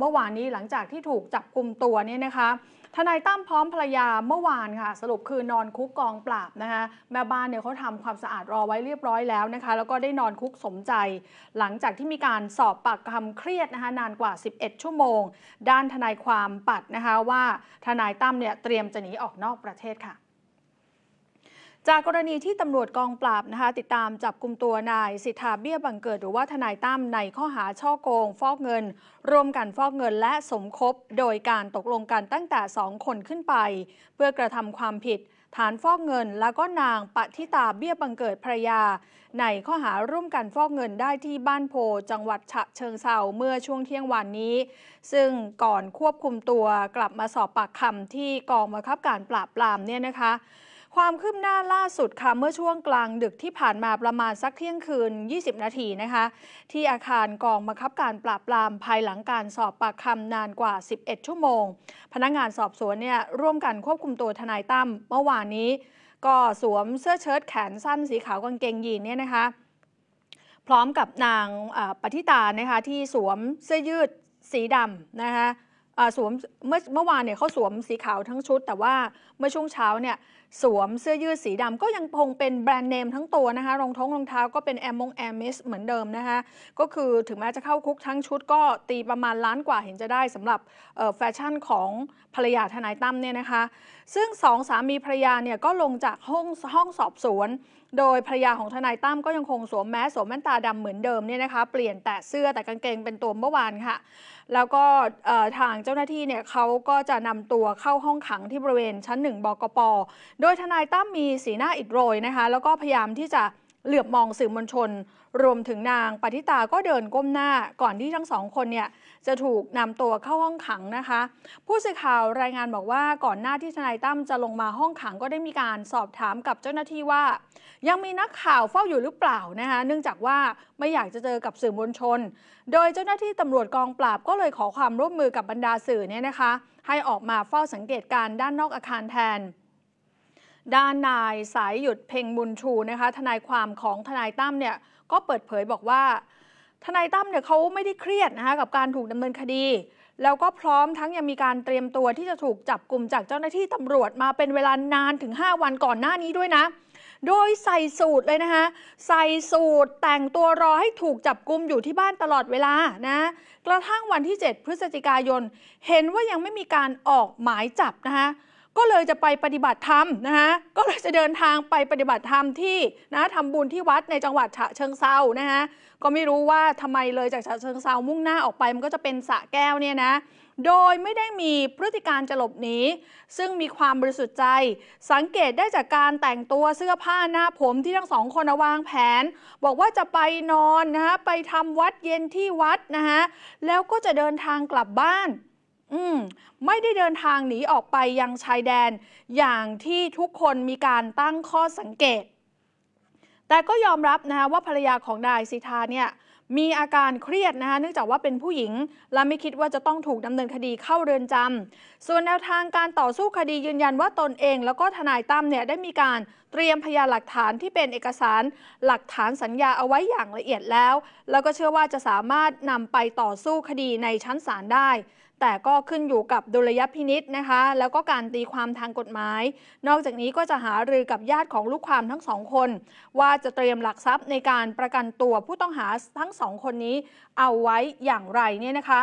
เมื่อวานนี้หลังจากที่ถูกจับกลุ่มตัวเนี่ยนะคะ ทนายตั้มพร้อมภรรยาเมื่อวานค่ะสรุปคือนอนคุกกองปราบนะคะ แม่บ้านเนี่ยเขาทำความสะอาดรอไว้เรียบร้อยแล้วนะคะ แล้วก็ได้นอนคุกสมใจ หลังจากที่มีการสอบปากคำเครียดนะคะนานกว่า 11 ชั่วโมง ด้านทนายความปัดนะคะว่าทนายตั้มเนี่ยเตรียมจะหนีออกนอกประเทศค่ะจากกรณีที่ตำรวจกองปราบนะคะ ติดตามจับกลุ่มตัวนายสิทธาเบี้ยบังเกิดหรือว่าทนายตั้มในข้อหาช่อโกง ฟอกเงินรวมกันฟอกเงินและสมคบโดยการตกลงกันตั้งแต่สองคนขึ้นไป เพื่อกระทำความผิด ฐานฟอกเงิน แล้วก็นางปฏิตาเบี้ยบังเกิดภรยาในข้อหาร่วมกันฟอกเงินได้ที่บ้านโพ จังหวัดฉะเชิงเซาเมื่อช่วงเที่ยงวันนี้ ซึ่งก่อนควบคุมตัวกลับมาสอบปากคำที่กองบังคับการปราบปรามเนี่ยนะคะความคืบหน้าล่าสุดค่ะเมื่อช่วงกลางดึกที่ผ่านมาประมาณสักเที่ยงคืน 20 นาทีนะคะ ที่อาคารกองบังคับการปราบ ปรามภายหลังการสอบปากคำนานกว่า 11 ชั่วโมง พนักงานสอบสวนเนี่ยร่วมกันควบคุมตัวทนายตั้มเมื่อวานนี้ก็สวมเสื้อเชิ้ตแขนสั้นสีขาวกางเกงยีนเนี่ยนะคะ พร้อมกับนางปฏิตานะคะที่สวมเสื้อยืดสีดำนะคะสวมเมื่อเมื่อวานเนี่ยเขาสวมสีขาวทั้งชุด แต่ว่าเมื่อช่วงเช้าเนี่ยสวมเสื้อยืดสีดำก็ยังคงเป็นแบรนด์เนมทั้งตัวนะคะรองท้องรองเท้าก็เป็นแอมมงแอมมิสเหมือนเดิมนะคะ ก็คือถึงแม้จะเข้าคุกทั้งชุดก็ตีประมาณล้านกว่าเห็นจะได้สำหรับแฟชั่นของภรรยาทนายตั้มเนี่ยนะคะ ซึ่งสองสามีภรรยาเนี่ยก็ลงจากห้องห้องสอบสวน โดยภรรยาของทนายตั้มก็ยังคงสวมแมสสวมแว่นตาดำเหมือนเดิมเนี่ยนะคะเปลี่ยนแต่เสื้อแต่กางเกงเป็นตัวเมื่อวานค่ะ แล้วก็ทางเจ้าหน้าที่เนี่ยเขาก็จะนำตัวเข้าห้องขังที่บริเวณชั้นหนึ่งบกปโดยทนายตั้มมีสีหน้าอิดโรยนะคะแล้วก็พยายามที่จะเหลือบมองสื่อมวลชน รวมถึงนางปฏิตาก็เดินก้มหน้า ก่อนที่ทั้งสองคนเนี่ยจะถูกนำตัวเข้าห้องขังนะคะ ผู้สื่อข่าวรายงานบอกว่าก่อนหน้าที่ทนายตั้มจะลงมาห้องขังก็ได้มีการสอบถามกับเจ้าหน้าที่ว่า ยังมีนักข่าวเฝ้าอยู่หรือเปล่านะคะเนื่องจากว่าไม่อยากจะเจอกับสื่อมวลชน โดยเจ้าหน้าที่ตำรวจกองปราบก็เลยขอความร่วมมือกับบรรดาสื่อเนี่ยนะคะให้ออกมาเฝ้าสังเกตการด้านนอกอาคารแทนด้านนายสายหยุดเพ่งบุญชูนะคะ ทนายความของทนายตั้มเนี่ยก็เปิดเผยบอกว่า ทนายตั้มเนี่ยเขาไม่ได้เครียดนะคะกับการถูกดำเนินคดี แล้วก็พร้อมทั้งยังมีการเตรียมตัวที่จะถูกจับกลุ่มจากเจ้าหน้าที่ตำรวจ มาเป็นเวลานานถึง 5 วันก่อนหน้านี้ด้วยนะ โดยใส่สูตรเลยนะคะใส่สูตรแต่งตัวรอให้ถูกจับกลุ่มอยู่ที่บ้านตลอดเวลานะ กระทั่งวันที่ 7 พฤศจิกายน เห็นว่ายังไม่มีการออกหมายจับนะคะก็เลยจะไปปฏิบัติธรรมนะฮะ ก็เลยจะเดินทางไปปฏิบัติธรรมที่นะทำบุญที่วัดในจังหวัดฉะเชิงเซานะฮะ ก็ไม่รู้ว่าทำไมเลยจากฉะเชิงเซามุ่งหน้าออกไปมันก็จะเป็นสะแก้วเนี่ยนะ โดยไม่ได้มีพฤติการจะหลบหนีซึ่งมีความบริสุทธิ์ใจ สังเกตได้จากการแต่งตัวเสื้อผ้าหน้าผมที่ทั้งสองคนวางแผน บอกว่าจะไปนอนนะฮะไปทำวัดเย็นที่วัดนะฮะแล้วก็จะเดินทางกลับบ้านอืม ไม่ได้เดินทางหนีออกไปยังชายแดนอย่างที่ทุกคนมีการตั้งข้อสังเกต แต่ก็ยอมรับนะคะว่าภรรยาของนายสิทธาเนี่ยมีอาการเครียดนะคะเนื่องจากว่าเป็นผู้หญิง และไม่คิดว่าจะต้องถูกดำเนินคดีเข้าเรือนจำ ส่วนแนวทางการต่อสู้คดียืนยันว่าตนเองแล้วก็ทนายตั้มเนี่ยได้มีการเตรียมพยานหลักฐานที่เป็นเอกสาร หลักฐานสัญญาเอาไว้อย่างละเอียดแล้ว แล้วก็เชื่อว่าจะสามารถนำไปต่อสู้คดีในชั้นศาลได้ แต่ก็ขึ้นอยู่กับดุลยพินิษนะคะ แล้วก็การตีความทางกฎหมาย นอกจากนี้ก็จะหารือกับญาติของลูกความทั้งสองคน ว่าจะเตรียมหลักทรัพย์ในการประกันตัวผู้ต้องหาทั้งสองคนนี้ เอาไว้อย่างไรเนี่ยนะคะ